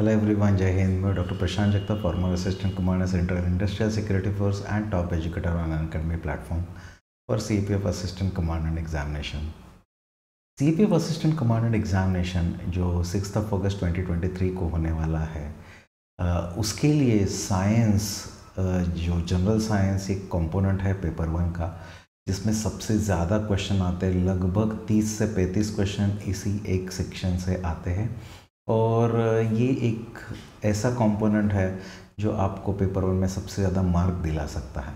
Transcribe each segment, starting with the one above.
hello everyone जय हिंद मैं doctor Prashant Jagta former assistant commander central industrial security force and top educator on academy platform for C P F assistant commandant examination C P F assistant commandant examination जो six of अगस्त twenty twenty three को होने वाला है उसके लिए science जो general science एक कॉम्पोनेंट है पेपर वन का जिसमें सबसे ज़्यादा क्वेश्चन आते हैं लगभग तीस से पैंतीस क्वेश्चन इसी एक सेक्शन से आते हैं और ये एक ऐसा कंपोनेंट है जो आपको पेपर वन में सबसे ज़्यादा मार्क दिला सकता है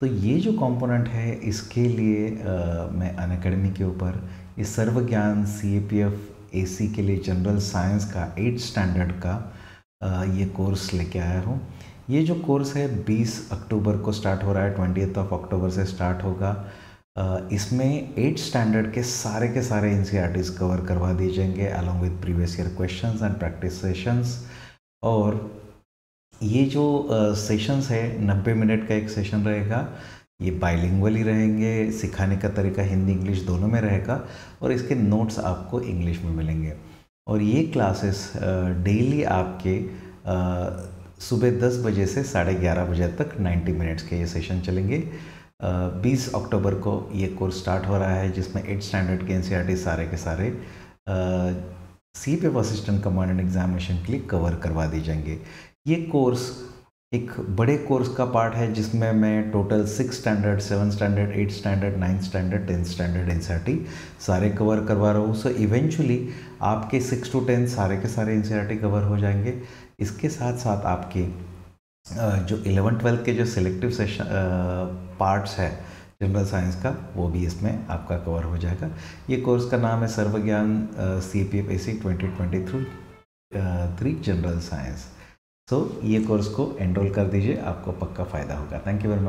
तो ये जो कंपोनेंट है इसके लिए आ, मैं अन अकेडमी के ऊपर इस सर्वज्ञान सी A P F A C के लिए जनरल साइंस का एट स्टैंडर्ड का आ, ये कोर्स लेके आया हूँ ये जो कोर्स है 20 अक्टूबर को स्टार्ट हो रहा है ट्वेंटी ऑफ अक्टूबर से स्टार्ट होगा इसमें एट स्टैंडर्ड के सारे के सारे एन कवर e करवा दिए जाएंगे along with previous year question and practice sessions और ये जो सेशंस है नब्बे मिनट का एक सेशन रहेगा ये बाइलिंगली रहेंगे सिखाने का तरीका हिंदी इंग्लिश दोनों में रहेगा और इसके नोट्स आपको इंग्लिश में मिलेंगे और ये क्लासेस डेली आपके सुबह दस बजे से साढ़े ग्यारह बजे तक नाइन्टी मिनट्स के ये सेशन चलेंगे 20 अक्टूबर को ये कोर्स स्टार्ट हो रहा है जिसमें एट स्टैंडर्ड के एन e सारे के सारे C P F assistant commandant examination के लिए कवर करवा दिए जाएंगे ये कोर्स एक बड़े कोर्स का पार्ट है जिसमें मैं total six standard seven standard eight standard ninth standard tenth standard एन सारे कवर करवा रहा हूँ सो इवेंचुअली आपके सिक्स टू टेंथ सारे के सारे एन कवर e हो जाएंगे इसके साथ साथ आपके जो इलेवन ट्वेल्थ के जो सिलेक्टिव सेशन पार्ट्स है जनरल साइंस का वो भी इसमें आपका कवर हो जाएगा ये कोर्स का नाम है Sarvagyan C P F A C twenty twenty through three general science so ये कोर्स को एनरोल कर दीजिए आपको पक्का फ़ायदा होगा थैंक यू वेरी मच